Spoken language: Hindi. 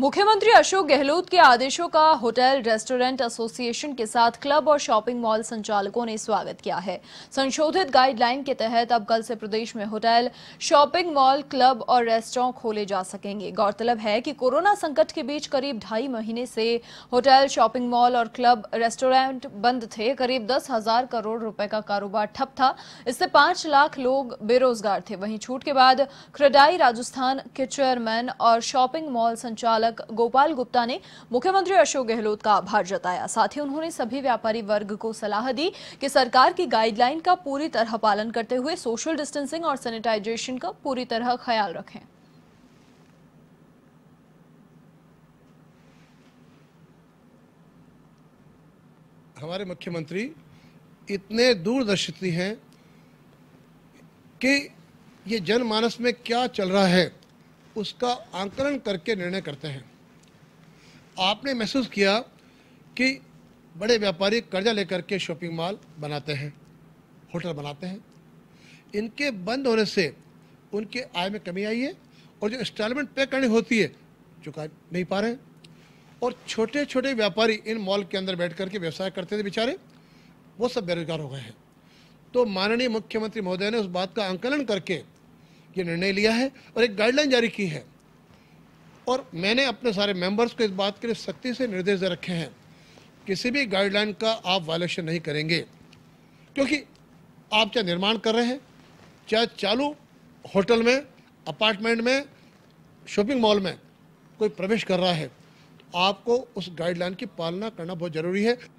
मुख्यमंत्री अशोक गहलोत के आदेशों का होटल रेस्टोरेंट एसोसिएशन के साथ क्लब और शॉपिंग मॉल संचालकों ने स्वागत किया है संशोधित गाइडलाइन के तहत अब कल से प्रदेश में होटल शॉपिंग मॉल क्लब और रेस्टोरेंट खोले जा सकेंगे गौरतलब है कि कोरोना संकट के बीच करीब ढाई महीने से होटल शॉपिंग मॉल और क्लब रेस्टोरेंट बंद थे करीब दस हजार करोड़ रूपये का कारोबार ठप था इससे पांच लाख लोग बेरोजगार थे वहीं छूट के बाद क्रेडाई राजस्थान के चेयरमैन और शॉपिंग मॉल संचालक संपादक गोपाल गुप्ता ने मुख्यमंत्री अशोक गहलोत का आभार जताया साथ ही उन्होंने सभी व्यापारी वर्ग को सलाह दी कि सरकार की गाइडलाइन का पूरी तरह पालन करते हुए सोशल डिस्टेंसिंग और सैनिटाइजेशन का पूरी तरह ख्याल रखें हमारे मुख्यमंत्री इतने दूरदर्शित हैं कि ये जनमानस में क्या चल रहा है उसका आंकलन करके निर्णय करते हैं आपने महसूस किया कि बड़े व्यापारी कर्जा लेकर के शॉपिंग मॉल बनाते हैं होटल बनाते हैं इनके बंद होने से उनके आय में कमी आई है और जो इंस्टॉलमेंट पे करनी होती है चुका नहीं पा रहे और छोटे छोटे व्यापारी इन मॉल के अंदर बैठ करके व्यवसाय करते थे बेचारे वो सब बेरोजगार हो गए हैं तो माननीय मुख्यमंत्री महोदय ने उस बात का आंकलन करके ये निर्णय लिया है और एक गाइडलाइन जारी की है और मैंने अपने सारे मेंबर्स को इस बात के लिए सख्ती से निर्देश दे रखे हैं किसी भी गाइडलाइन का आप वायलेशन नहीं करेंगे क्योंकि आप चाहे निर्माण कर रहे हैं चाहे चालू होटल में अपार्टमेंट में शॉपिंग मॉल में कोई प्रवेश कर रहा है तो आपको उस गाइडलाइन की पालना करना बहुत ज़रूरी है